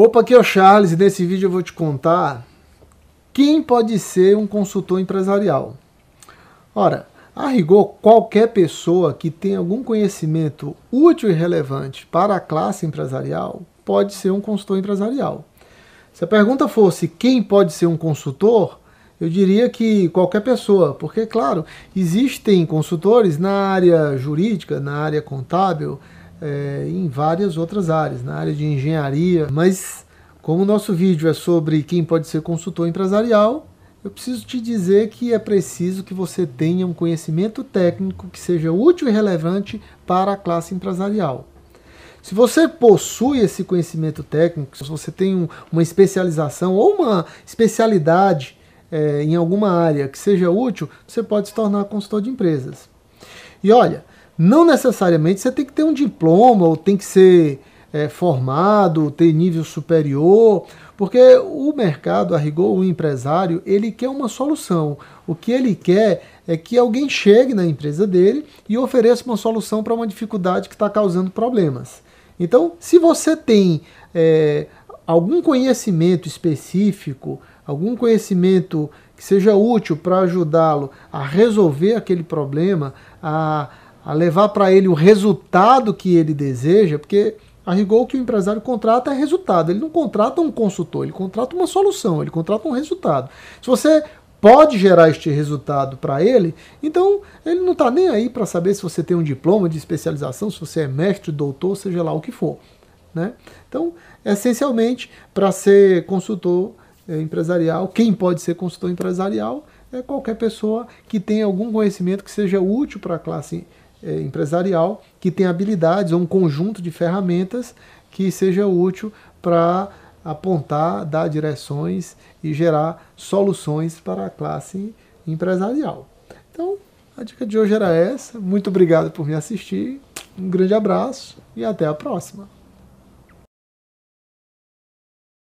Opa, aqui é o Charles e nesse vídeo eu vou te contar quem pode ser um consultor empresarial. Ora, a rigor, qualquer pessoa que tem algum conhecimento útil e relevante para a classe empresarial pode ser um consultor empresarial. Se a pergunta fosse quem pode ser um consultor, eu diria que qualquer pessoa, porque, claro, existem consultores na área jurídica, na área contábil, é, em várias outras áreas, na área de engenharia. Mas, como o nosso vídeo é sobre quem pode ser consultor empresarial, eu preciso te dizer que é preciso que você tenha um conhecimento técnico que seja útil e relevante para a classe empresarial. Se você possui esse conhecimento técnico, se você tem um, uma especialização ou uma especialidade é, em alguma área que seja útil, você pode se tornar consultor de empresas. E olha, não necessariamente você tem que ter um diploma ou tem que ser é, formado, ter nível superior, porque o mercado, a rigor, o empresário, ele quer uma solução. O que ele quer é que alguém chegue na empresa dele e ofereça uma solução para uma dificuldade que está causando problemas. Então, se você tem é, algum conhecimento específico, algum conhecimento que seja útil para ajudá-lo a resolver aquele problema, a a levar para ele o resultado que ele deseja, porque a rigor o que o empresário contrata é resultado. Ele não contrata um consultor, ele contrata uma solução, ele contrata um resultado. Se você pode gerar este resultado para ele, então ele não está nem aí para saber se você tem um diploma de especialização, se você é mestre, doutor, seja lá o que for. Né? Então, essencialmente, para ser consultor é, empresarial, quem pode ser consultor empresarial é qualquer pessoa que tenha algum conhecimento que seja útil para a classe é, empresarial que tenha habilidades ou um conjunto de ferramentas que seja útil para apontar, dar direções e gerar soluções para a classe empresarial. Então, a dica de hoje era essa. Muito obrigado por me assistir. Um grande abraço e até a próxima.